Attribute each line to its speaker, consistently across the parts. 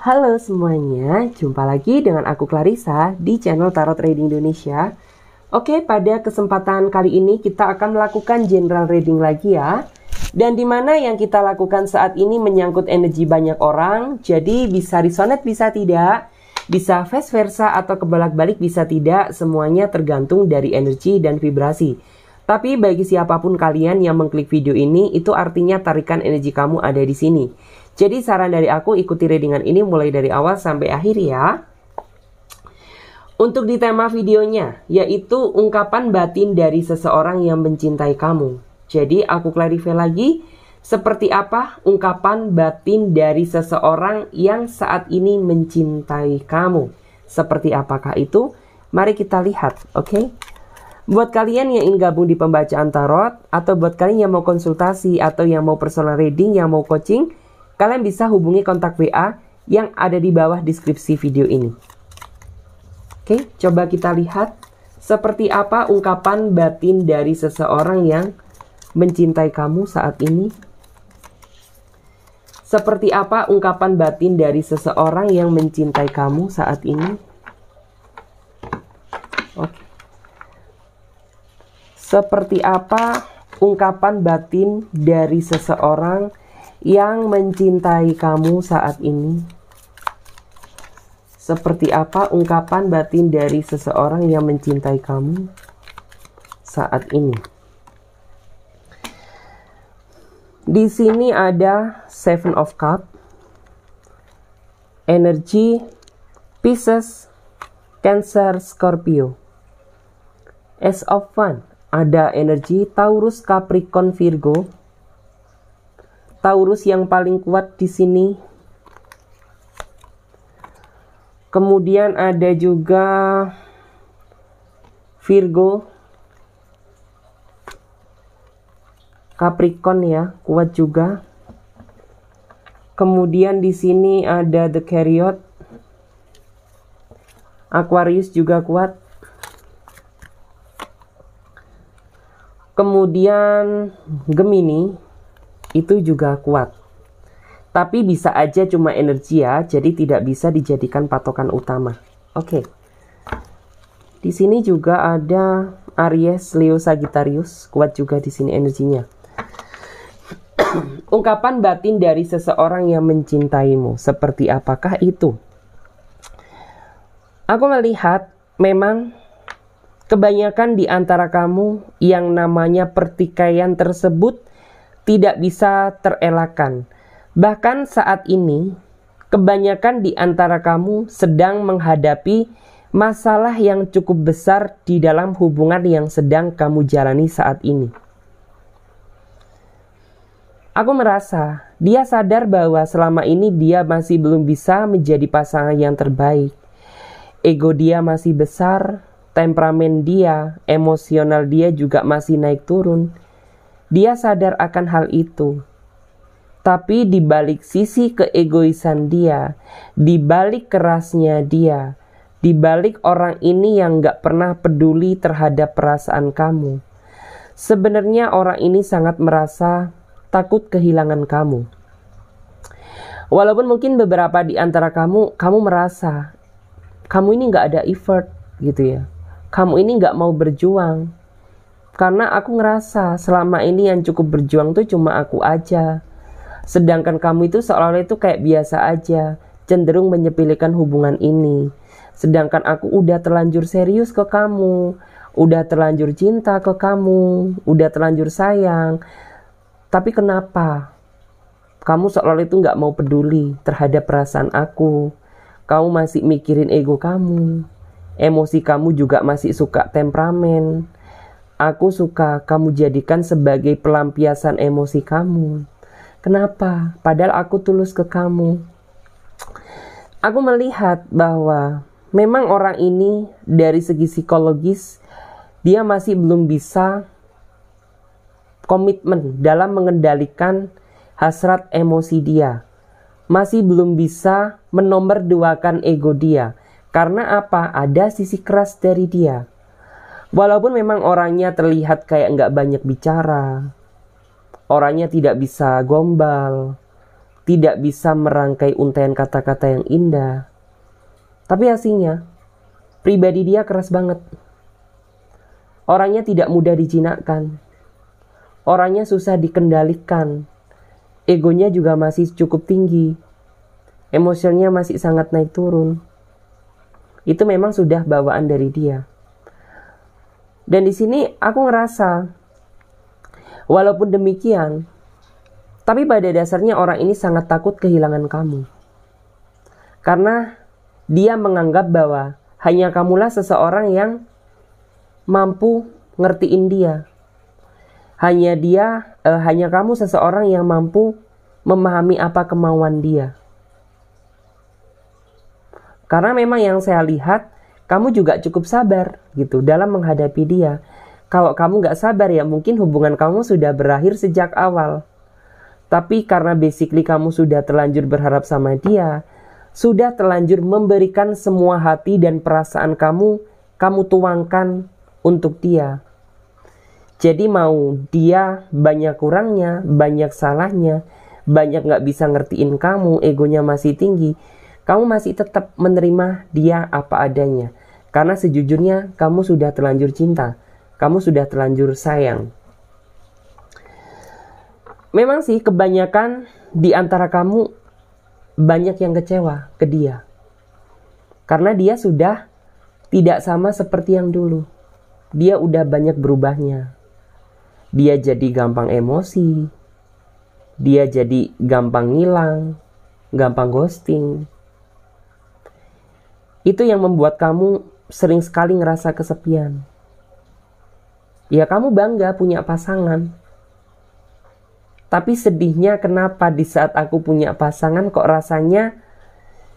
Speaker 1: Halo semuanya, jumpa lagi dengan aku Clarissa di channel Tarot Trading Indonesia. Oke, pada kesempatan kali ini kita akan melakukan general reading lagi ya. Dan di mana yang kita lakukan saat ini menyangkut energi banyak orang, jadi bisa resonate bisa tidak, bisa vice versa atau kebalik balik bisa tidak, semuanya tergantung dari energi dan vibrasi. Tapi bagi siapapun kalian yang mengklik video ini, itu artinya tarikan energi kamu ada di sini. Jadi saran dari aku ikuti readingan ini mulai dari awal sampai akhir ya. Untuk di tema videonya, yaitu ungkapan batin dari seseorang yang mencintai kamu. Jadi aku klarifikasi lagi, seperti apa ungkapan batin dari seseorang yang saat ini mencintai kamu. Seperti apakah itu? Mari kita lihat, oke? Okay? Buat kalian yang ingin gabung di pembacaan tarot, atau buat kalian yang mau konsultasi, atau yang mau personal reading, yang mau coaching, Kalian bisa hubungi kontak WA yang ada di bawah deskripsi video ini. Oke, coba kita lihat seperti apa ungkapan batin dari seseorang yang mencintai kamu saat ini. Seperti apa ungkapan batin dari seseorang yang mencintai kamu saat ini? Oke. Seperti apa ungkapan batin dari seseorang yang mencintai kamu saat ini? Seperti apa ungkapan batin dari seseorang yang mencintai kamu saat ini? Di sini ada Seven of Cup, Energy, Pisces, Cancer, Scorpio. As of One. ada Energy, Taurus, Capricorn, Virgo, Taurus yang paling kuat di sini. Kemudian ada juga Virgo. Capricorn ya, kuat juga. Kemudian di sini ada The Chariot, Aquarius juga kuat. Kemudian Gemini itu juga kuat. Tapi bisa aja cuma energi ya, jadi tidak bisa dijadikan patokan utama. Oke. Okay. Di sini juga ada Aries, Leo, Sagittarius, kuat juga di sini energinya. Ungkapan batin dari seseorang yang mencintaimu, seperti apakah itu? Aku melihat memang kebanyakan di antara kamu yang namanya pertikaian tersebut tidak bisa terelakkan. Bahkan saat ini, kebanyakan di antara kamu sedang menghadapi masalah yang cukup besar di dalam hubungan yang sedang kamu jalani saat ini. Aku merasa dia sadar bahwa selama ini dia masih belum bisa menjadi pasangan yang terbaik. Ego dia masih besar, temperamen dia, emosional dia juga masih naik turun. Dia sadar akan hal itu. Tapi di balik sisi keegoisan dia, di balik kerasnya dia, di balik orang ini yang gak pernah peduli terhadap perasaan kamu, sebenarnya orang ini sangat merasa takut kehilangan kamu. Walaupun mungkin beberapa di antara kamu, kamu merasa kamu ini gak ada effort gitu ya. Kamu ini gak mau berjuang, karena aku ngerasa selama ini yang cukup berjuang tuh cuma aku aja. Sedangkan kamu itu seolah-olah itu kayak biasa aja, cenderung menyepilikan hubungan ini. Sedangkan aku udah terlanjur serius ke kamu, udah terlanjur cinta ke kamu, udah terlanjur sayang. Tapi kenapa? Kamu seolah-olah itu nggak mau peduli terhadap perasaan aku. Kamu masih mikirin ego kamu. Emosi kamu juga masih suka temperamen Aku suka kamu jadikan sebagai pelampiasan emosi kamu. Kenapa? Padahal aku tulus ke kamu. Aku melihat bahwa memang orang ini dari segi psikologis dia masih belum bisa komitmen dalam mengendalikan hasrat emosi dia. Masih belum bisa menomorduakan ego dia. Karena apa? Ada sisi keras dari dia. Walaupun memang orangnya terlihat kayak nggak banyak bicara, orangnya tidak bisa gombal, tidak bisa merangkai untaian kata-kata yang indah. Tapi aslinya, pribadi dia keras banget. Orangnya tidak mudah dijinakkan. Orangnya susah dikendalikan. Egonya juga masih cukup tinggi. Emosinya masih sangat naik turun. Itu memang sudah bawaan dari dia. Dan di sini aku ngerasa walaupun demikian, tapi pada dasarnya orang ini sangat takut kehilangan kamu. Karena dia menganggap bahwa hanya kamulah seseorang yang mampu ngertiin dia. Hanya dia, eh, hanya kamu seseorang yang mampu memahami apa kemauan dia. Karena memang yang saya lihat kamu juga cukup sabar gitu dalam menghadapi dia. Kalau kamu nggak sabar ya mungkin hubungan kamu sudah berakhir sejak awal. Tapi karena basically kamu sudah terlanjur berharap sama dia, sudah terlanjur memberikan semua hati dan perasaan kamu, kamu tuangkan untuk dia. Jadi mau dia banyak kurangnya, banyak salahnya, banyak nggak bisa ngertiin kamu, egonya masih tinggi, kamu masih tetap menerima dia apa adanya. Karena sejujurnya kamu sudah terlanjur cinta, kamu sudah terlanjur sayang. Memang sih kebanyakan di antara kamu banyak yang kecewa ke dia. Karena dia sudah tidak sama seperti yang dulu. Dia udah banyak berubahnya. Dia jadi gampang emosi. Dia jadi gampang ngilang, gampang ghosting. Itu yang membuat kamu sering sekali ngerasa kesepian. Ya kamu bangga punya pasangan. Tapi sedihnya kenapa di saat aku punya pasangan kok rasanya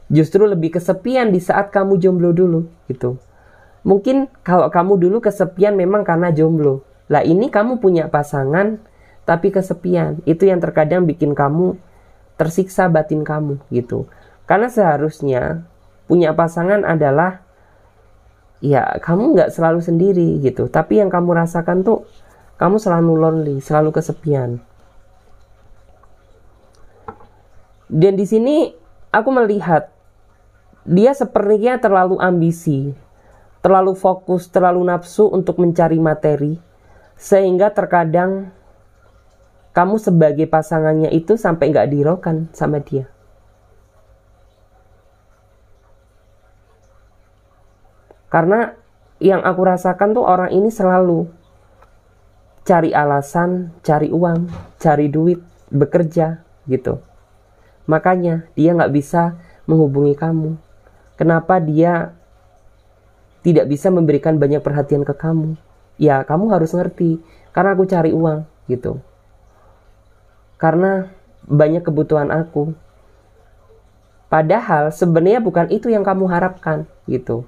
Speaker 1: justru lebih kesepian di saat kamu jomblo dulu gitu. Mungkin kalau kamu dulu kesepian memang karena jomblo. Lah ini kamu punya pasangan tapi kesepian. Itu yang terkadang bikin kamu tersiksa batin kamu gitu. Karena seharusnya punya pasangan adalah ya kamu nggak selalu sendiri gitu tapi yang kamu rasakan tuh kamu selalu lonely selalu kesepian dan di sini aku melihat dia sepertinya terlalu ambisi terlalu fokus terlalu nafsu untuk mencari materi sehingga terkadang kamu sebagai pasangannya itu sampai nggak dirokan sama dia Karena yang aku rasakan tuh orang ini selalu cari alasan, cari uang, cari duit, bekerja gitu. Makanya dia nggak bisa menghubungi kamu. Kenapa dia tidak bisa memberikan banyak perhatian ke kamu? Ya kamu harus ngerti karena aku cari uang gitu. Karena banyak kebutuhan aku. Padahal sebenarnya bukan itu yang kamu harapkan gitu.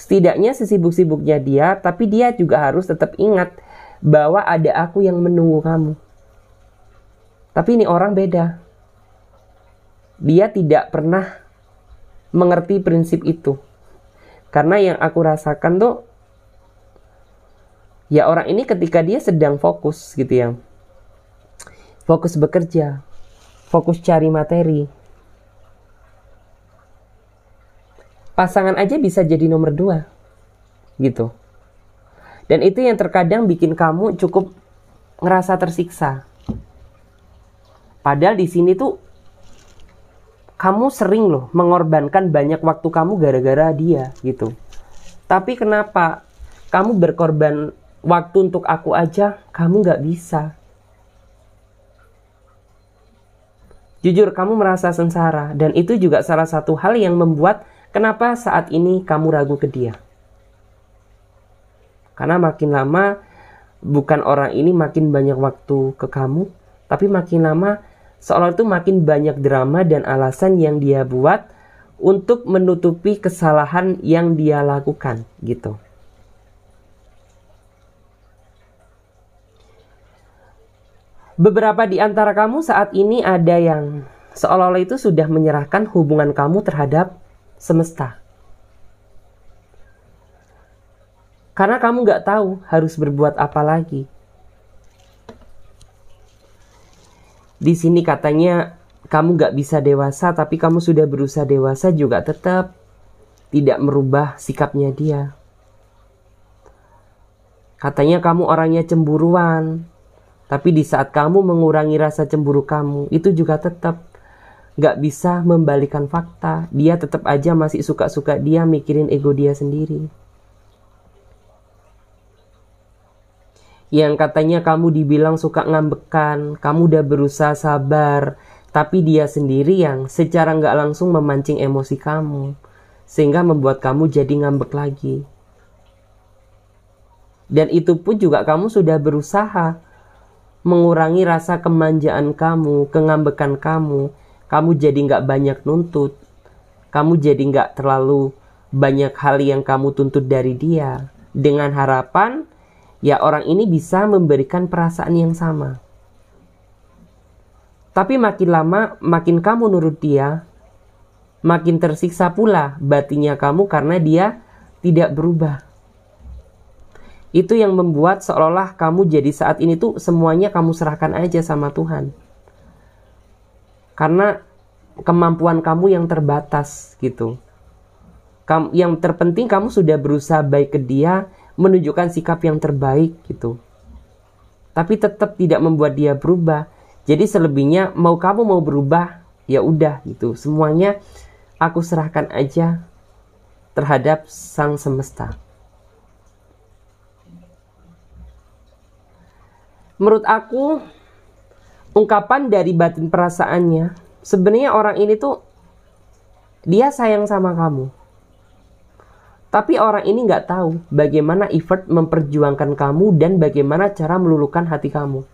Speaker 1: Setidaknya sesibuk-sibuknya dia, tapi dia juga harus tetap ingat bahwa ada aku yang menunggu kamu. Tapi ini orang beda. Dia tidak pernah mengerti prinsip itu. Karena yang aku rasakan tuh ya orang ini ketika dia sedang fokus gitu ya. Fokus bekerja, fokus cari materi, pasangan aja bisa jadi nomor dua gitu dan itu yang terkadang bikin kamu cukup ngerasa tersiksa padahal di sini tuh kamu sering loh mengorbankan banyak waktu kamu gara-gara dia gitu tapi kenapa kamu berkorban waktu untuk aku aja kamu nggak bisa jujur kamu merasa sengsara dan itu juga salah satu hal yang membuat Kenapa saat ini kamu ragu ke dia? Karena makin lama bukan orang ini makin banyak waktu ke kamu, tapi makin lama seolah itu makin banyak drama dan alasan yang dia buat untuk menutupi kesalahan yang dia lakukan gitu. Beberapa di antara kamu saat ini ada yang seolah-olah itu sudah menyerahkan hubungan kamu terhadap semesta. Karena kamu gak tahu harus berbuat apa lagi. Di sini katanya kamu gak bisa dewasa, tapi kamu sudah berusaha dewasa juga tetap tidak merubah sikapnya dia. Katanya kamu orangnya cemburuan, tapi di saat kamu mengurangi rasa cemburu kamu, itu juga tetap nggak bisa membalikan fakta. Dia tetap aja masih suka-suka dia mikirin ego dia sendiri. Yang katanya kamu dibilang suka ngambekan, kamu udah berusaha sabar, tapi dia sendiri yang secara nggak langsung memancing emosi kamu, sehingga membuat kamu jadi ngambek lagi. Dan itu pun juga kamu sudah berusaha mengurangi rasa kemanjaan kamu, kengambekan kamu, kamu jadi nggak banyak nuntut, kamu jadi nggak terlalu banyak hal yang kamu tuntut dari dia, dengan harapan ya orang ini bisa memberikan perasaan yang sama. Tapi makin lama, makin kamu nurut dia, makin tersiksa pula batinya kamu karena dia tidak berubah. Itu yang membuat seolah-olah kamu jadi saat ini tuh semuanya kamu serahkan aja sama Tuhan karena kemampuan kamu yang terbatas gitu. Kamu, yang terpenting kamu sudah berusaha baik ke dia, menunjukkan sikap yang terbaik gitu. Tapi tetap tidak membuat dia berubah. Jadi selebihnya mau kamu mau berubah, ya udah gitu. Semuanya aku serahkan aja terhadap sang semesta. Menurut aku ungkapan dari batin perasaannya sebenarnya orang ini tuh dia sayang sama kamu tapi orang ini nggak tahu bagaimana effort memperjuangkan kamu dan bagaimana cara melulukan hati kamu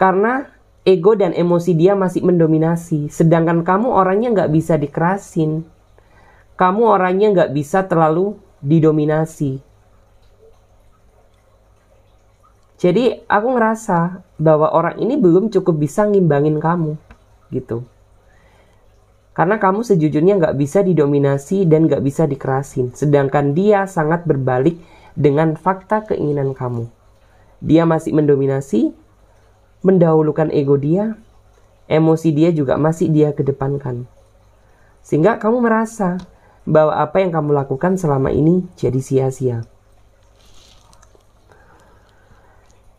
Speaker 1: karena ego dan emosi dia masih mendominasi sedangkan kamu orangnya nggak bisa dikerasin kamu orangnya nggak bisa terlalu didominasi Jadi aku ngerasa bahwa orang ini belum cukup bisa ngimbangin kamu gitu. Karena kamu sejujurnya nggak bisa didominasi dan nggak bisa dikerasin. Sedangkan dia sangat berbalik dengan fakta keinginan kamu. Dia masih mendominasi, mendahulukan ego dia, emosi dia juga masih dia kedepankan. Sehingga kamu merasa bahwa apa yang kamu lakukan selama ini jadi sia-sia.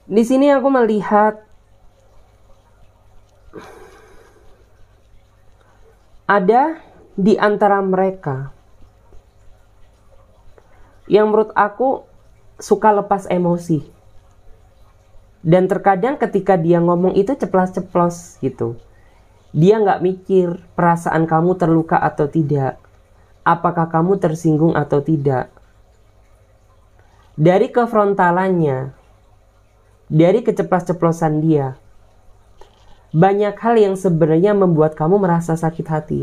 Speaker 1: Di sini aku melihat ada di antara mereka yang menurut aku suka lepas emosi. Dan terkadang ketika dia ngomong itu ceplas-ceplos gitu. Dia nggak mikir perasaan kamu terluka atau tidak. Apakah kamu tersinggung atau tidak. Dari kefrontalannya, dari keceplos-ceplosan dia. Banyak hal yang sebenarnya membuat kamu merasa sakit hati.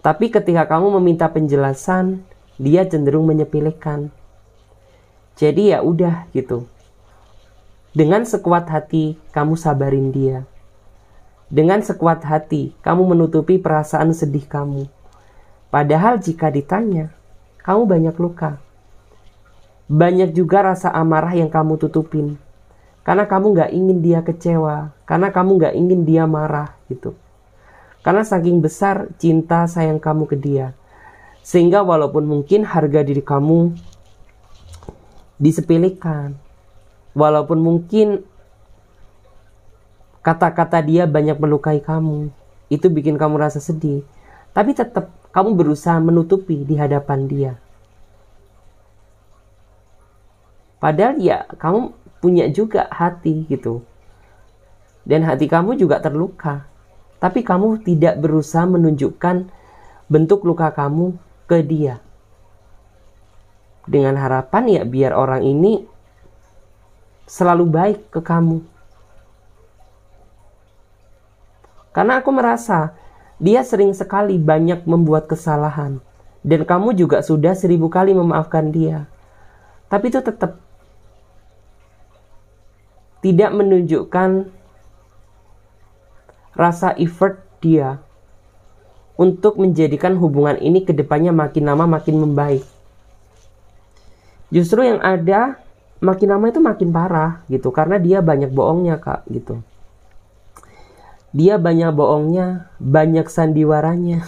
Speaker 1: Tapi ketika kamu meminta penjelasan, dia cenderung menyepelekan. Jadi ya udah gitu. Dengan sekuat hati kamu sabarin dia. Dengan sekuat hati kamu menutupi perasaan sedih kamu. Padahal jika ditanya, kamu banyak luka. Banyak juga rasa amarah yang kamu tutupin. Karena kamu nggak ingin dia kecewa. Karena kamu nggak ingin dia marah gitu. Karena saking besar cinta sayang kamu ke dia. Sehingga walaupun mungkin harga diri kamu disepelekan. Walaupun mungkin kata-kata dia banyak melukai kamu. Itu bikin kamu rasa sedih. Tapi tetap kamu berusaha menutupi di hadapan dia. Padahal ya kamu punya juga hati gitu. Dan hati kamu juga terluka. Tapi kamu tidak berusaha menunjukkan bentuk luka kamu ke dia. Dengan harapan ya biar orang ini selalu baik ke kamu. Karena aku merasa dia sering sekali banyak membuat kesalahan. Dan kamu juga sudah seribu kali memaafkan dia. Tapi itu tetap tidak menunjukkan rasa effort dia untuk menjadikan hubungan ini kedepannya makin lama makin membaik. Justru yang ada makin lama itu makin parah gitu karena dia banyak bohongnya kak gitu. Dia banyak bohongnya, banyak sandiwaranya.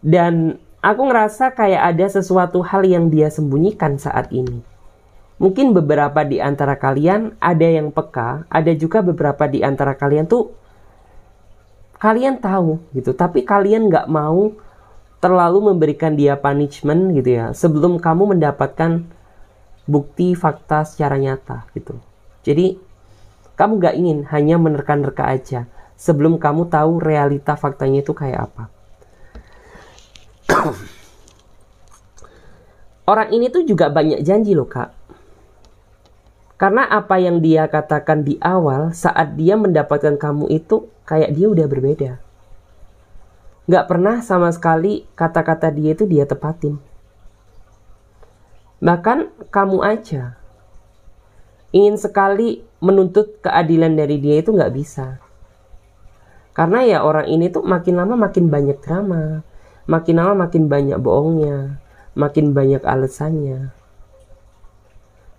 Speaker 1: Dan aku ngerasa kayak ada sesuatu hal yang dia sembunyikan saat ini mungkin beberapa di antara kalian ada yang peka, ada juga beberapa di antara kalian tuh kalian tahu gitu, tapi kalian nggak mau terlalu memberikan dia punishment gitu ya, sebelum kamu mendapatkan bukti fakta secara nyata gitu. Jadi kamu nggak ingin hanya menerka-nerka aja sebelum kamu tahu realita faktanya itu kayak apa. Orang ini tuh juga banyak janji loh kak karena apa yang dia katakan di awal saat dia mendapatkan kamu itu kayak dia udah berbeda. Gak pernah sama sekali kata-kata dia itu dia tepatin. Bahkan kamu aja ingin sekali menuntut keadilan dari dia itu gak bisa. Karena ya orang ini tuh makin lama makin banyak drama, makin lama makin banyak bohongnya, makin banyak alasannya.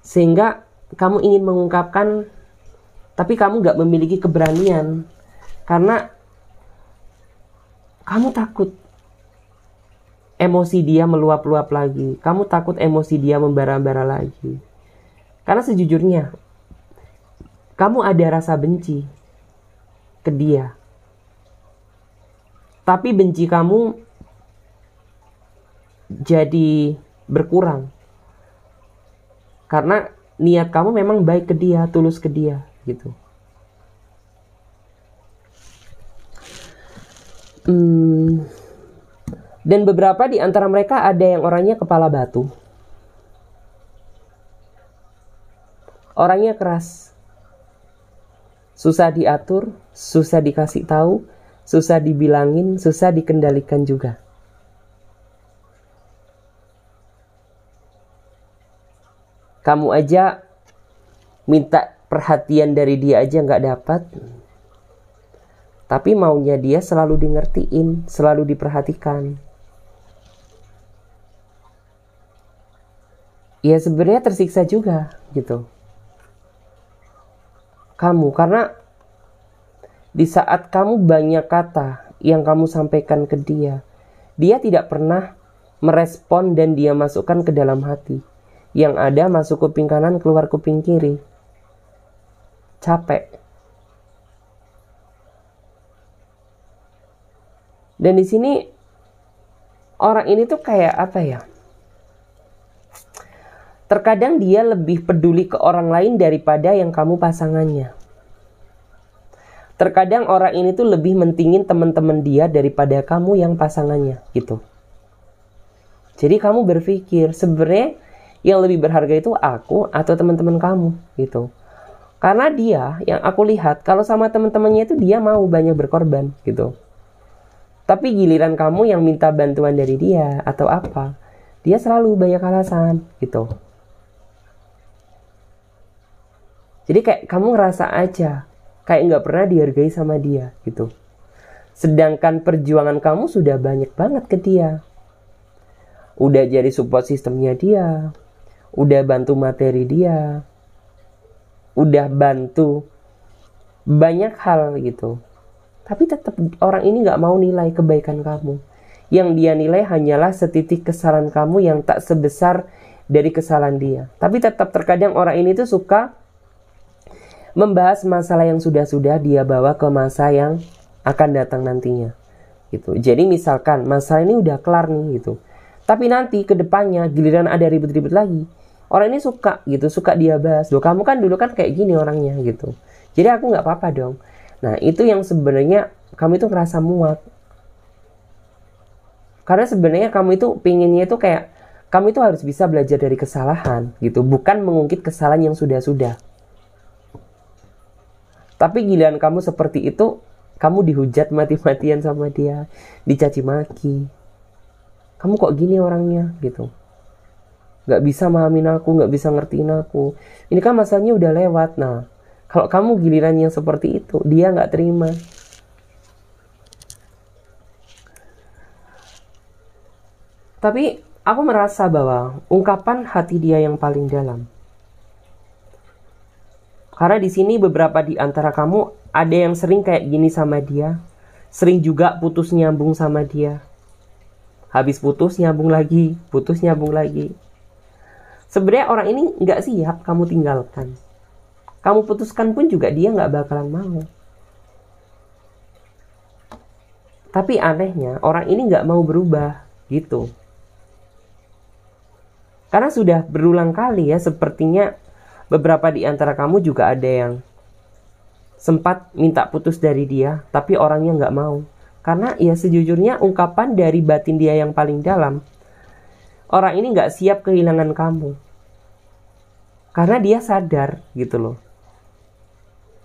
Speaker 1: Sehingga kamu ingin mengungkapkan tapi kamu nggak memiliki keberanian karena kamu takut emosi dia meluap-luap lagi. Kamu takut emosi dia membara-bara lagi. Karena sejujurnya, kamu ada rasa benci ke dia. Tapi benci kamu jadi berkurang. Karena niat kamu memang baik ke dia, tulus ke dia gitu. Hmm. Dan beberapa di antara mereka ada yang orangnya kepala batu. Orangnya keras. Susah diatur, susah dikasih tahu, susah dibilangin, susah dikendalikan juga. Kamu aja minta perhatian dari dia aja nggak dapat. Tapi maunya dia selalu dingertiin, selalu diperhatikan. Ya sebenarnya tersiksa juga gitu. Kamu karena di saat kamu banyak kata yang kamu sampaikan ke dia, dia tidak pernah merespon dan dia masukkan ke dalam hati yang ada masuk kuping kanan keluar kuping kiri capek dan di sini orang ini tuh kayak apa ya terkadang dia lebih peduli ke orang lain daripada yang kamu pasangannya terkadang orang ini tuh lebih mentingin teman-teman dia daripada kamu yang pasangannya gitu jadi kamu berpikir sebenarnya yang lebih berharga itu aku atau teman-teman kamu gitu karena dia yang aku lihat kalau sama teman-temannya itu dia mau banyak berkorban gitu tapi giliran kamu yang minta bantuan dari dia atau apa dia selalu banyak alasan gitu jadi kayak kamu ngerasa aja kayak nggak pernah dihargai sama dia gitu sedangkan perjuangan kamu sudah banyak banget ke dia udah jadi support sistemnya dia udah bantu materi dia udah bantu banyak hal gitu tapi tetap orang ini nggak mau nilai kebaikan kamu yang dia nilai hanyalah setitik kesalahan kamu yang tak sebesar dari kesalahan dia tapi tetap terkadang orang ini tuh suka membahas masalah yang sudah-sudah dia bawa ke masa yang akan datang nantinya gitu jadi misalkan masalah ini udah kelar nih gitu tapi nanti ke depannya giliran ada ribet-ribet lagi orang ini suka gitu suka dia bahas loh kamu kan dulu kan kayak gini orangnya gitu jadi aku nggak apa-apa dong nah itu yang sebenarnya kamu itu ngerasa muak karena sebenarnya kamu itu pinginnya itu kayak kamu itu harus bisa belajar dari kesalahan gitu bukan mengungkit kesalahan yang sudah-sudah tapi giliran kamu seperti itu, kamu dihujat mati-matian sama dia, dicaci maki. Kamu kok gini orangnya gitu nggak bisa memahamin aku nggak bisa ngertiin aku ini kan masanya udah lewat nah kalau kamu giliran yang seperti itu dia nggak terima tapi aku merasa bahwa ungkapan hati dia yang paling dalam karena di sini beberapa di antara kamu ada yang sering kayak gini sama dia, sering juga putus nyambung sama dia. Habis putus nyambung lagi, putus nyambung lagi. Sebenarnya orang ini nggak siap kamu tinggalkan. Kamu putuskan pun juga dia nggak bakalan mau. Tapi anehnya orang ini nggak mau berubah gitu. Karena sudah berulang kali ya sepertinya beberapa di antara kamu juga ada yang sempat minta putus dari dia tapi orangnya nggak mau. Karena ya sejujurnya ungkapan dari batin dia yang paling dalam orang ini nggak siap kehilangan kamu karena dia sadar gitu loh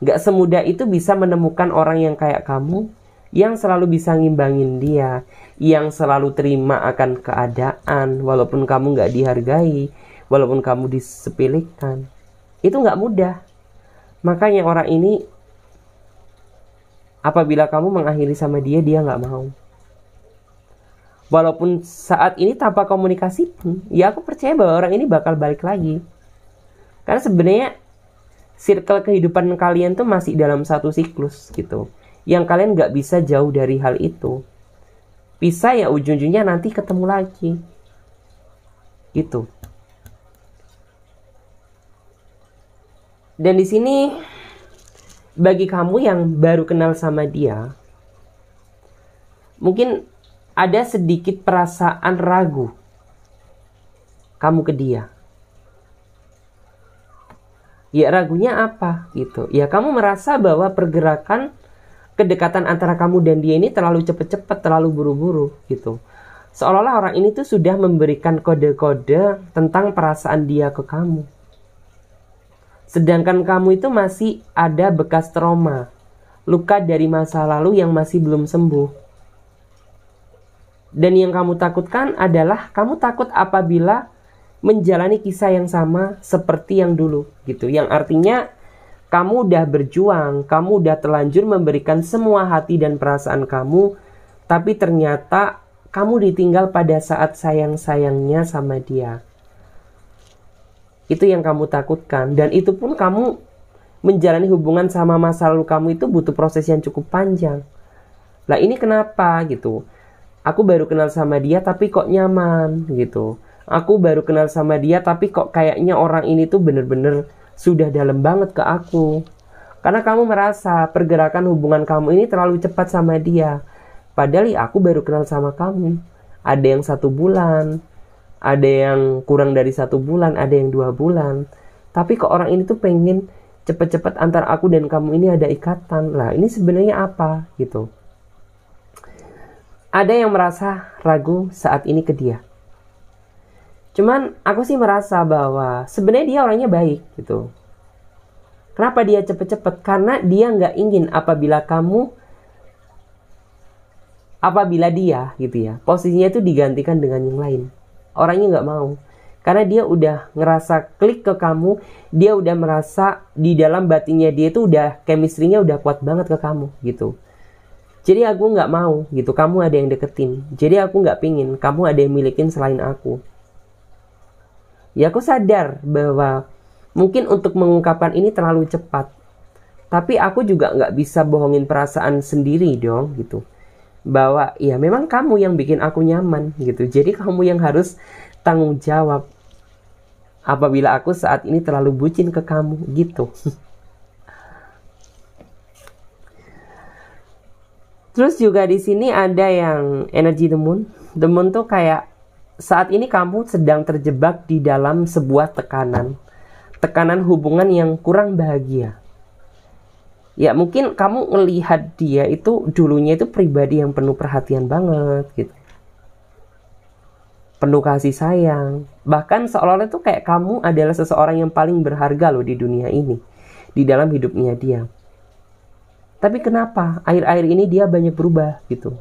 Speaker 1: nggak semudah itu bisa menemukan orang yang kayak kamu yang selalu bisa ngimbangin dia yang selalu terima akan keadaan walaupun kamu nggak dihargai walaupun kamu disepilikan itu nggak mudah makanya orang ini apabila kamu mengakhiri sama dia dia nggak mau walaupun saat ini tanpa komunikasi pun ya aku percaya bahwa orang ini bakal balik lagi karena sebenarnya circle kehidupan kalian tuh masih dalam satu siklus gitu. Yang kalian gak bisa jauh dari hal itu. Bisa ya ujung-ujungnya nanti ketemu lagi. Gitu. Dan di sini bagi kamu yang baru kenal sama dia, mungkin ada sedikit perasaan ragu kamu ke dia. Ya ragunya apa gitu. Ya kamu merasa bahwa pergerakan kedekatan antara kamu dan dia ini terlalu cepet-cepet, terlalu buru-buru gitu. Seolah-olah orang ini tuh sudah memberikan kode-kode tentang perasaan dia ke kamu. Sedangkan kamu itu masih ada bekas trauma, luka dari masa lalu yang masih belum sembuh. Dan yang kamu takutkan adalah kamu takut apabila menjalani kisah yang sama seperti yang dulu gitu. Yang artinya kamu udah berjuang, kamu udah telanjur memberikan semua hati dan perasaan kamu, tapi ternyata kamu ditinggal pada saat sayang-sayangnya sama dia. Itu yang kamu takutkan dan itu pun kamu menjalani hubungan sama masa lalu kamu itu butuh proses yang cukup panjang. Lah ini kenapa gitu? Aku baru kenal sama dia tapi kok nyaman gitu aku baru kenal sama dia tapi kok kayaknya orang ini tuh bener-bener sudah dalam banget ke aku. Karena kamu merasa pergerakan hubungan kamu ini terlalu cepat sama dia. Padahal ya aku baru kenal sama kamu. Ada yang satu bulan, ada yang kurang dari satu bulan, ada yang dua bulan. Tapi kok orang ini tuh pengen cepet-cepet antara aku dan kamu ini ada ikatan. Lah ini sebenarnya apa gitu. Ada yang merasa ragu saat ini ke dia. Cuman aku sih merasa bahwa sebenarnya dia orangnya baik gitu. Kenapa dia cepet-cepet? Karena dia nggak ingin apabila kamu apabila dia gitu ya posisinya itu digantikan dengan yang lain orangnya nggak mau karena dia udah ngerasa klik ke kamu dia udah merasa di dalam batinnya dia itu udah chemistry-nya udah kuat banget ke kamu gitu jadi aku nggak mau gitu kamu ada yang deketin jadi aku nggak pingin kamu ada yang milikin selain aku ya aku sadar bahwa mungkin untuk mengungkapkan ini terlalu cepat tapi aku juga nggak bisa bohongin perasaan sendiri dong gitu bahwa ya memang kamu yang bikin aku nyaman gitu jadi kamu yang harus tanggung jawab apabila aku saat ini terlalu bucin ke kamu gitu Terus juga di sini ada yang energi the moon. The moon tuh kayak saat ini kamu sedang terjebak di dalam sebuah tekanan. Tekanan hubungan yang kurang bahagia. Ya mungkin kamu melihat dia itu dulunya itu pribadi yang penuh perhatian banget gitu. Penuh kasih sayang. Bahkan seolah-olah itu kayak kamu adalah seseorang yang paling berharga loh di dunia ini. Di dalam hidupnya dia. Tapi kenapa air-air ini dia banyak berubah gitu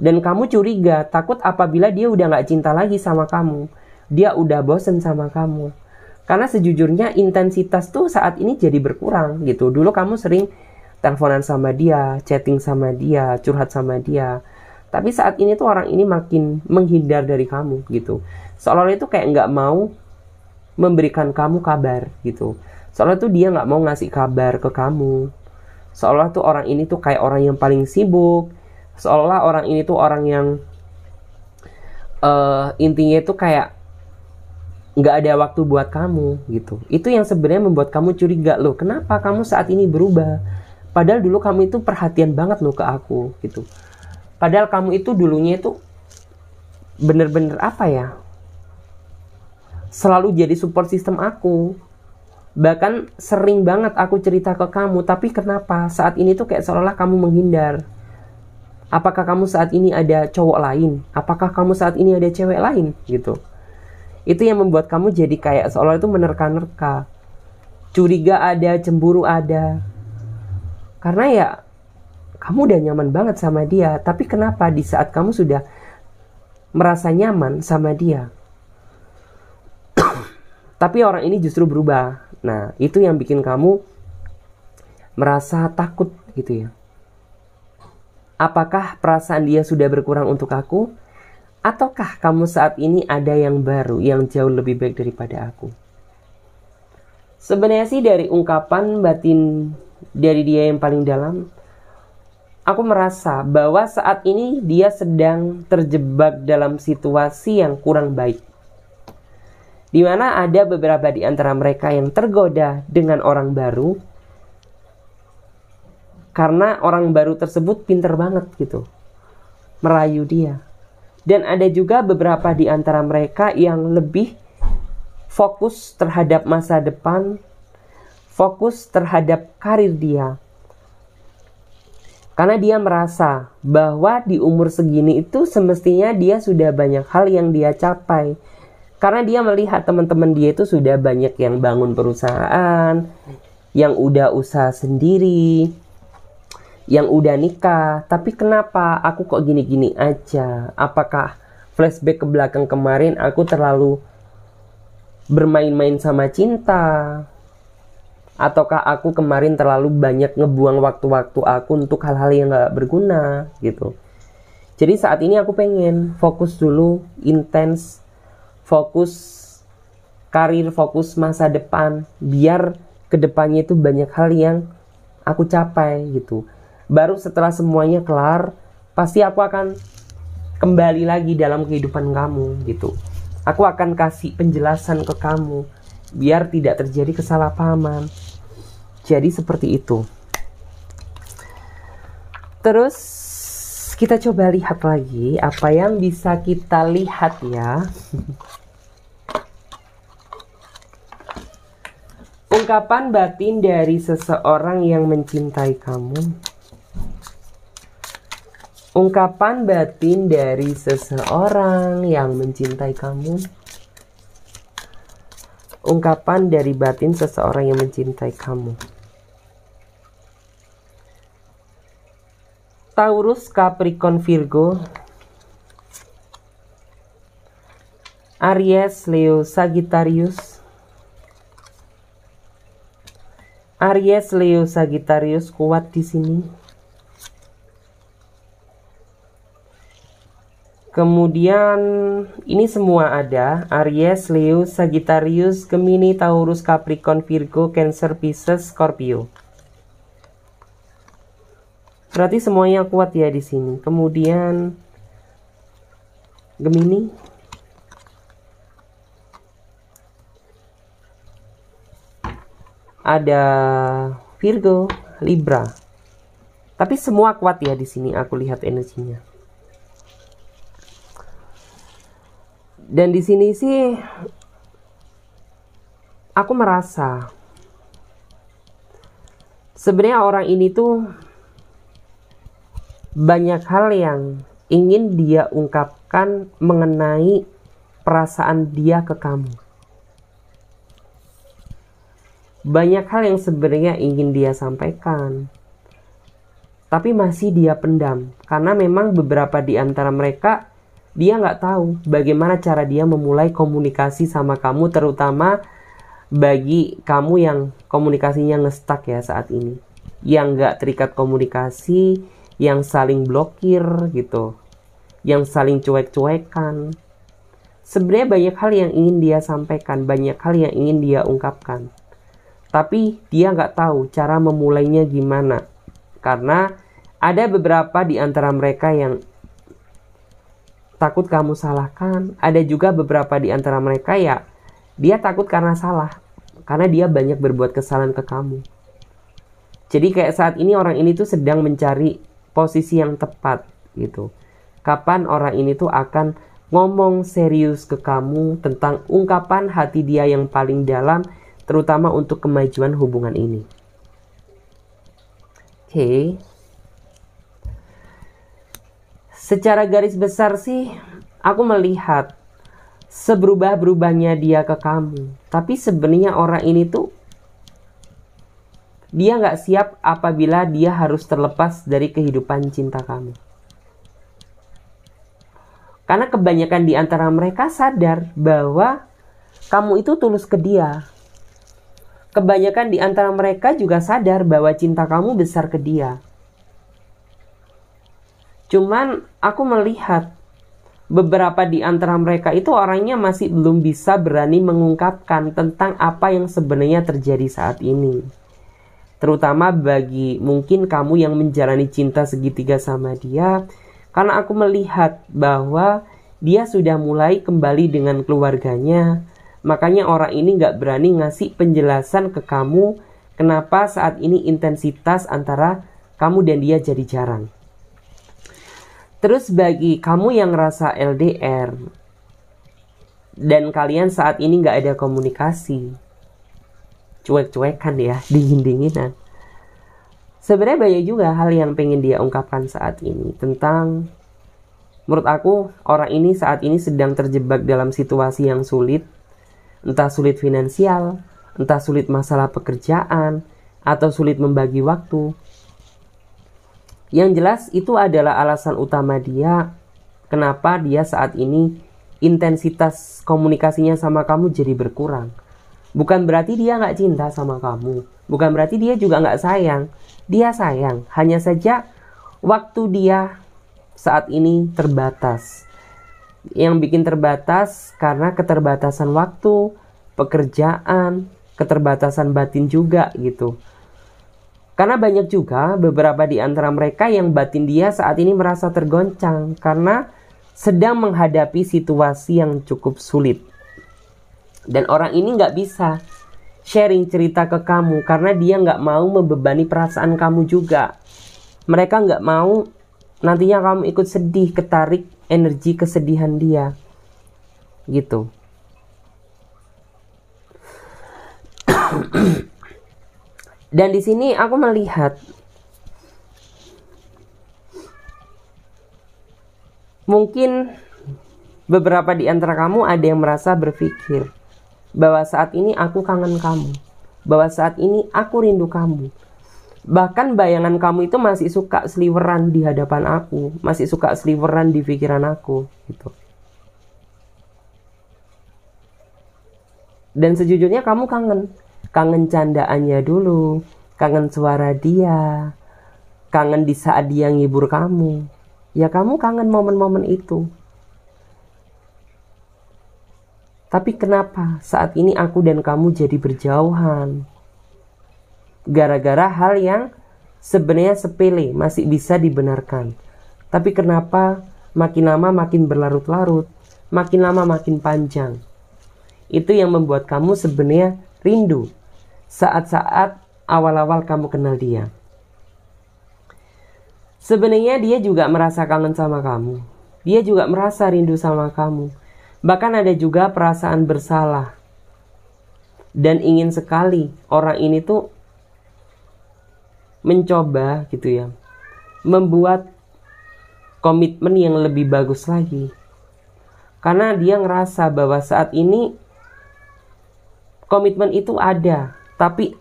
Speaker 1: dan kamu curiga, takut apabila dia udah nggak cinta lagi sama kamu. Dia udah bosen sama kamu. Karena sejujurnya intensitas tuh saat ini jadi berkurang gitu. Dulu kamu sering teleponan sama dia, chatting sama dia, curhat sama dia. Tapi saat ini tuh orang ini makin menghindar dari kamu gitu. Seolah-olah itu kayak nggak mau memberikan kamu kabar gitu. Seolah tuh dia nggak mau ngasih kabar ke kamu. Seolah tuh orang ini tuh kayak orang yang paling sibuk, seolah orang ini tuh orang yang uh, intinya itu kayak nggak ada waktu buat kamu gitu itu yang sebenarnya membuat kamu curiga loh kenapa kamu saat ini berubah padahal dulu kamu itu perhatian banget loh ke aku gitu padahal kamu itu dulunya itu bener-bener apa ya selalu jadi support system aku bahkan sering banget aku cerita ke kamu tapi kenapa saat ini tuh kayak seolah-olah kamu menghindar Apakah kamu saat ini ada cowok lain? Apakah kamu saat ini ada cewek lain? Gitu. Itu yang membuat kamu jadi kayak seolah itu menerka-nerka. Curiga ada, cemburu ada. Karena ya kamu udah nyaman banget sama dia, tapi kenapa di saat kamu sudah merasa nyaman sama dia, tapi orang ini justru berubah. Nah, itu yang bikin kamu merasa takut gitu ya. Apakah perasaan dia sudah berkurang untuk aku? Ataukah kamu saat ini ada yang baru, yang jauh lebih baik daripada aku? Sebenarnya sih dari ungkapan batin dari dia yang paling dalam, aku merasa bahwa saat ini dia sedang terjebak dalam situasi yang kurang baik. Di mana ada beberapa di antara mereka yang tergoda dengan orang baru karena orang baru tersebut pinter banget gitu merayu dia dan ada juga beberapa di antara mereka yang lebih fokus terhadap masa depan fokus terhadap karir dia karena dia merasa bahwa di umur segini itu semestinya dia sudah banyak hal yang dia capai karena dia melihat teman-teman dia itu sudah banyak yang bangun perusahaan yang udah usaha sendiri yang udah nikah, tapi kenapa aku kok gini-gini aja? Apakah flashback ke belakang kemarin aku terlalu bermain-main sama cinta? Ataukah aku kemarin terlalu banyak ngebuang waktu-waktu aku untuk hal-hal yang gak berguna gitu? Jadi saat ini aku pengen fokus dulu, intens, fokus karir, fokus masa depan, biar kedepannya itu banyak hal yang aku capai gitu baru setelah semuanya kelar pasti aku akan kembali lagi dalam kehidupan kamu gitu aku akan kasih penjelasan ke kamu biar tidak terjadi kesalahpahaman jadi seperti itu terus kita coba lihat lagi apa yang bisa kita lihat ya ungkapan batin dari seseorang yang mencintai kamu Ungkapan batin dari seseorang yang mencintai kamu. Ungkapan dari batin seseorang yang mencintai kamu. Taurus, Capricorn, Virgo. Aries, Leo, Sagittarius. Aries, Leo, Sagittarius kuat di sini. Kemudian ini semua ada Aries, Leo, Sagittarius, Gemini, Taurus, Capricorn, Virgo, Cancer, Pisces, Scorpio. Berarti semuanya kuat ya di sini. Kemudian Gemini ada Virgo, Libra. Tapi semua kuat ya di sini aku lihat energinya. dan di sini sih aku merasa sebenarnya orang ini tuh banyak hal yang ingin dia ungkapkan mengenai perasaan dia ke kamu. Banyak hal yang sebenarnya ingin dia sampaikan, tapi masih dia pendam karena memang beberapa di antara mereka dia nggak tahu bagaimana cara dia memulai komunikasi sama kamu terutama bagi kamu yang komunikasinya ngestak ya saat ini yang nggak terikat komunikasi yang saling blokir gitu yang saling cuek-cuekan sebenarnya banyak hal yang ingin dia sampaikan banyak hal yang ingin dia ungkapkan tapi dia nggak tahu cara memulainya gimana karena ada beberapa di antara mereka yang takut kamu salahkan. Ada juga beberapa di antara mereka ya, dia takut karena salah, karena dia banyak berbuat kesalahan ke kamu. Jadi kayak saat ini orang ini tuh sedang mencari posisi yang tepat gitu. Kapan orang ini tuh akan ngomong serius ke kamu tentang ungkapan hati dia yang paling dalam, terutama untuk kemajuan hubungan ini. Oke. Okay. Secara garis besar sih aku melihat seberubah-berubahnya dia ke kamu. Tapi sebenarnya orang ini tuh dia nggak siap apabila dia harus terlepas dari kehidupan cinta kamu. Karena kebanyakan di antara mereka sadar bahwa kamu itu tulus ke dia. Kebanyakan di antara mereka juga sadar bahwa cinta kamu besar ke dia. Cuman aku melihat beberapa di antara mereka itu orangnya masih belum bisa berani mengungkapkan tentang apa yang sebenarnya terjadi saat ini. Terutama bagi mungkin kamu yang menjalani cinta segitiga sama dia, karena aku melihat bahwa dia sudah mulai kembali dengan keluarganya. Makanya orang ini nggak berani ngasih penjelasan ke kamu kenapa saat ini intensitas antara kamu dan dia jadi jarang. Terus bagi kamu yang rasa LDR dan kalian saat ini nggak ada komunikasi, cuek-cuekan ya, dingin-dinginan. Sebenarnya banyak juga hal yang pengen dia ungkapkan saat ini tentang menurut aku orang ini saat ini sedang terjebak dalam situasi yang sulit, entah sulit finansial, entah sulit masalah pekerjaan, atau sulit membagi waktu, yang jelas itu adalah alasan utama dia kenapa dia saat ini intensitas komunikasinya sama kamu jadi berkurang. Bukan berarti dia nggak cinta sama kamu. Bukan berarti dia juga nggak sayang. Dia sayang. Hanya saja waktu dia saat ini terbatas. Yang bikin terbatas karena keterbatasan waktu, pekerjaan, keterbatasan batin juga gitu. Karena banyak juga beberapa di antara mereka yang batin dia saat ini merasa tergoncang karena sedang menghadapi situasi yang cukup sulit. Dan orang ini nggak bisa sharing cerita ke kamu karena dia nggak mau membebani perasaan kamu juga. Mereka nggak mau nantinya kamu ikut sedih, ketarik energi kesedihan dia. Gitu. Dan di sini aku melihat mungkin beberapa di antara kamu ada yang merasa berpikir bahwa saat ini aku kangen kamu, bahwa saat ini aku rindu kamu. Bahkan bayangan kamu itu masih suka sliveran di hadapan aku, masih suka sliveran di pikiran aku gitu. Dan sejujurnya kamu kangen, kangen candaannya dulu, kangen suara dia, kangen di saat dia ngibur kamu. Ya kamu kangen momen-momen itu. Tapi kenapa saat ini aku dan kamu jadi berjauhan? Gara-gara hal yang sebenarnya sepele, masih bisa dibenarkan. Tapi kenapa makin lama makin berlarut-larut, makin lama makin panjang? Itu yang membuat kamu sebenarnya rindu saat-saat awal-awal kamu kenal dia. Sebenarnya dia juga merasa kangen sama kamu. Dia juga merasa rindu sama kamu. Bahkan ada juga perasaan bersalah. Dan ingin sekali orang ini tuh mencoba gitu ya. Membuat komitmen yang lebih bagus lagi. Karena dia ngerasa bahwa saat ini komitmen itu ada tapi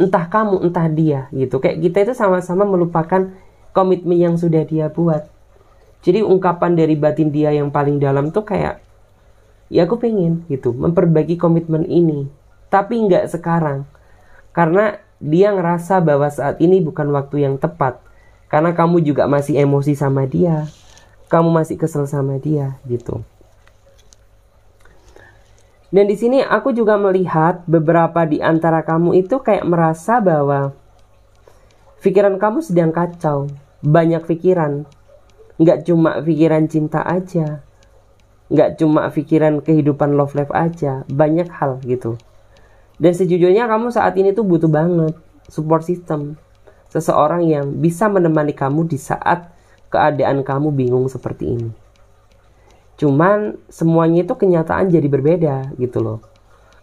Speaker 1: entah kamu entah dia gitu kayak kita itu sama-sama melupakan komitmen yang sudah dia buat jadi ungkapan dari batin dia yang paling dalam tuh kayak ya aku pengen gitu memperbaiki komitmen ini tapi nggak sekarang karena dia ngerasa bahwa saat ini bukan waktu yang tepat karena kamu juga masih emosi sama dia kamu masih kesel sama dia gitu dan di sini aku juga melihat beberapa di antara kamu itu kayak merasa bahwa pikiran kamu sedang kacau, banyak pikiran. Nggak cuma pikiran cinta aja, nggak cuma pikiran kehidupan love life aja, banyak hal gitu. Dan sejujurnya kamu saat ini tuh butuh banget support system. Seseorang yang bisa menemani kamu di saat keadaan kamu bingung seperti ini. Cuman semuanya itu kenyataan jadi berbeda gitu loh.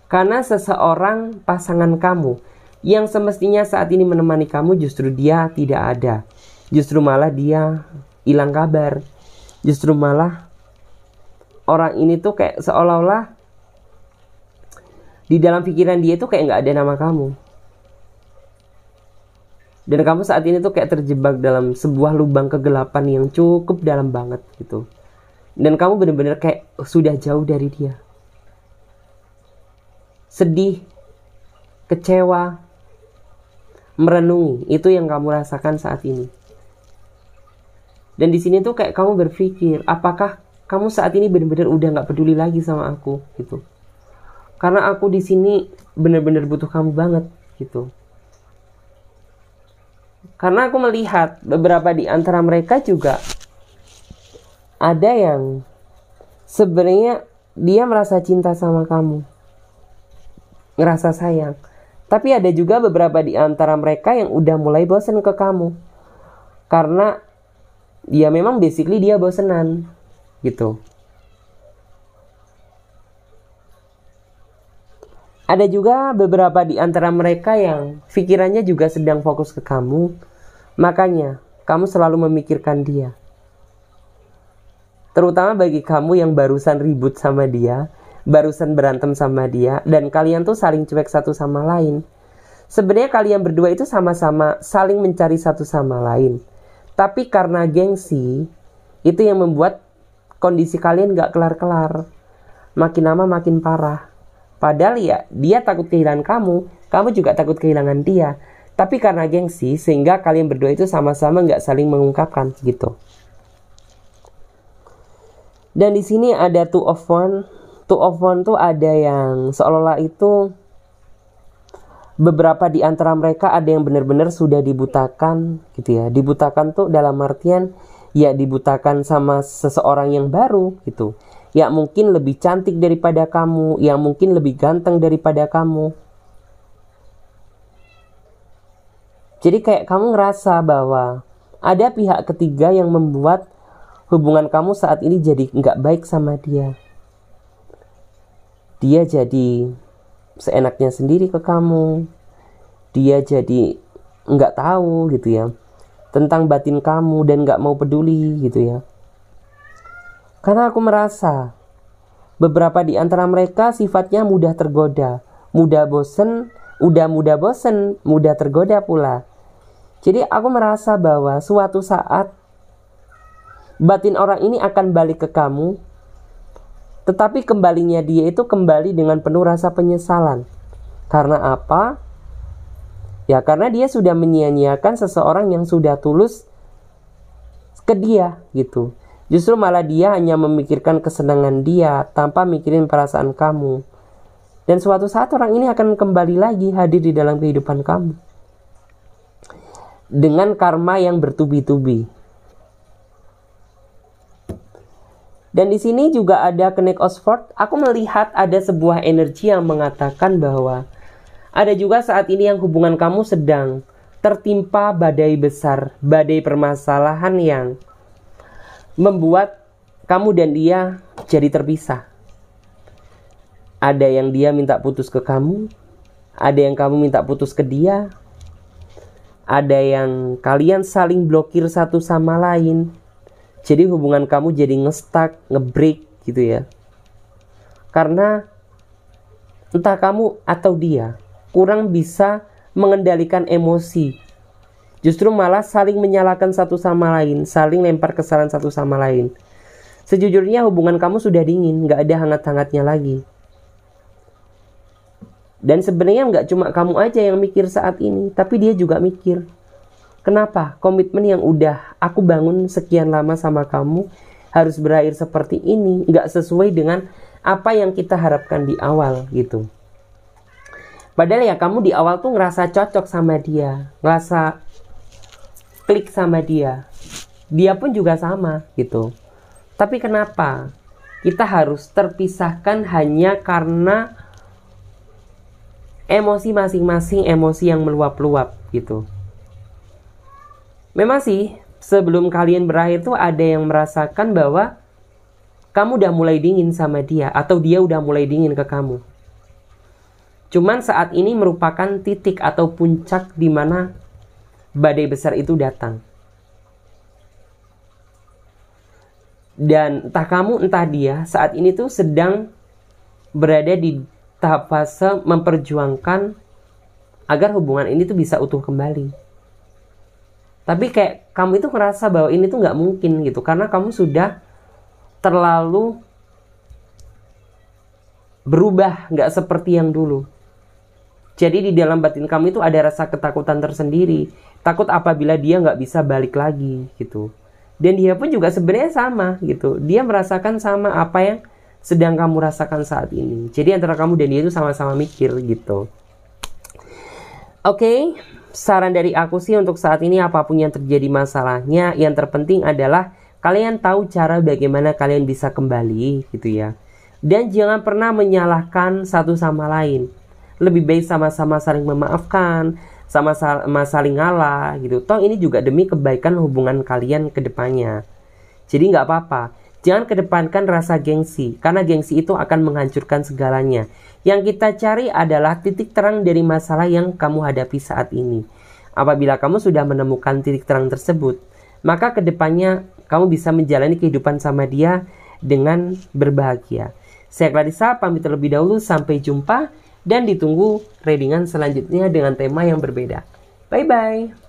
Speaker 1: Karena seseorang pasangan kamu yang semestinya saat ini menemani kamu justru dia tidak ada. Justru malah dia hilang kabar. Justru malah orang ini tuh kayak seolah-olah di dalam pikiran dia tuh kayak nggak ada nama kamu dan kamu saat ini tuh kayak terjebak dalam sebuah lubang kegelapan yang cukup dalam banget gitu dan kamu bener-bener kayak sudah jauh dari dia sedih kecewa merenungi itu yang kamu rasakan saat ini dan di sini tuh kayak kamu berpikir apakah kamu saat ini bener-bener udah nggak peduli lagi sama aku gitu karena aku di sini bener-bener butuh kamu banget gitu karena aku melihat beberapa di antara mereka juga ada yang sebenarnya dia merasa cinta sama kamu, ngerasa sayang. Tapi ada juga beberapa di antara mereka yang udah mulai bosen ke kamu. Karena dia memang basically dia bosenan gitu. Ada juga beberapa di antara mereka yang pikirannya juga sedang fokus ke kamu. Makanya, kamu selalu memikirkan dia. Terutama bagi kamu yang barusan ribut sama dia, barusan berantem sama dia, dan kalian tuh saling cuek satu sama lain. Sebenarnya kalian berdua itu sama-sama saling mencari satu sama lain. Tapi karena gengsi, itu yang membuat kondisi kalian gak kelar-kelar. Makin lama makin parah. Padahal ya dia takut kehilangan kamu, kamu juga takut kehilangan dia. Tapi karena gengsi, sehingga kalian berdua itu sama-sama gak saling mengungkapkan gitu. Dan di sini ada two of one. Two of one tuh ada yang seolah-olah itu beberapa di antara mereka ada yang benar-benar sudah dibutakan gitu ya. Dibutakan tuh dalam artian ya dibutakan sama seseorang yang baru gitu. Ya mungkin lebih cantik daripada kamu, yang mungkin lebih ganteng daripada kamu. Jadi kayak kamu ngerasa bahwa ada pihak ketiga yang membuat hubungan kamu saat ini jadi nggak baik sama dia. Dia jadi seenaknya sendiri ke kamu. Dia jadi nggak tahu gitu ya tentang batin kamu dan nggak mau peduli gitu ya. Karena aku merasa beberapa di antara mereka sifatnya mudah tergoda, mudah bosen, udah mudah bosen, mudah tergoda pula. Jadi aku merasa bahwa suatu saat batin orang ini akan balik ke kamu, tetapi kembalinya dia itu kembali dengan penuh rasa penyesalan. Karena apa? Ya karena dia sudah menyia-nyiakan seseorang yang sudah tulus ke dia gitu. Justru malah dia hanya memikirkan kesenangan dia tanpa mikirin perasaan kamu. Dan suatu saat orang ini akan kembali lagi hadir di dalam kehidupan kamu. Dengan karma yang bertubi-tubi. Dan di sini juga ada Kenek Oxford, aku melihat ada sebuah energi yang mengatakan bahwa ada juga saat ini yang hubungan kamu sedang tertimpa badai besar, badai permasalahan yang membuat kamu dan dia jadi terpisah. Ada yang dia minta putus ke kamu, ada yang kamu minta putus ke dia, ada yang kalian saling blokir satu sama lain, jadi hubungan kamu jadi ngestak, ngebreak gitu ya. Karena entah kamu atau dia kurang bisa mengendalikan emosi. Justru malah saling menyalahkan satu sama lain, saling lempar kesalahan satu sama lain. Sejujurnya hubungan kamu sudah dingin, nggak ada hangat-hangatnya lagi. Dan sebenarnya nggak cuma kamu aja yang mikir saat ini, tapi dia juga mikir. Kenapa? Komitmen yang udah aku bangun sekian lama sama kamu harus berakhir seperti ini, nggak sesuai dengan apa yang kita harapkan di awal gitu. Padahal ya kamu di awal tuh ngerasa cocok sama dia, ngerasa klik sama dia. Dia pun juga sama gitu. Tapi kenapa? Kita harus terpisahkan hanya karena emosi masing-masing, emosi yang meluap-luap gitu. Memang sih, sebelum kalian berakhir tuh ada yang merasakan bahwa kamu udah mulai dingin sama dia atau dia udah mulai dingin ke kamu. Cuman saat ini merupakan titik atau puncak di mana badai besar itu datang. Dan entah kamu entah dia saat ini tuh sedang berada di tahap fase memperjuangkan agar hubungan ini tuh bisa utuh kembali tapi kayak kamu itu ngerasa bahwa ini tuh nggak mungkin gitu karena kamu sudah terlalu berubah nggak seperti yang dulu jadi di dalam batin kamu itu ada rasa ketakutan tersendiri takut apabila dia nggak bisa balik lagi gitu dan dia pun juga sebenarnya sama gitu dia merasakan sama apa yang sedang kamu rasakan saat ini jadi antara kamu dan dia itu sama-sama mikir gitu oke saran dari aku sih untuk saat ini apapun yang terjadi masalahnya, yang terpenting adalah kalian tahu cara bagaimana kalian bisa kembali gitu ya. Dan jangan pernah menyalahkan satu sama lain. Lebih baik sama-sama saling memaafkan, sama-sama saling ngalah gitu. Toh ini juga demi kebaikan hubungan kalian ke depannya. Jadi nggak apa-apa. Jangan kedepankan rasa gengsi, karena gengsi itu akan menghancurkan segalanya. Yang kita cari adalah titik terang dari masalah yang kamu hadapi saat ini. Apabila kamu sudah menemukan titik terang tersebut, maka kedepannya kamu bisa menjalani kehidupan sama dia dengan berbahagia. Saya Clarissa, pamit terlebih dahulu, sampai jumpa dan ditunggu readingan selanjutnya dengan tema yang berbeda. Bye-bye!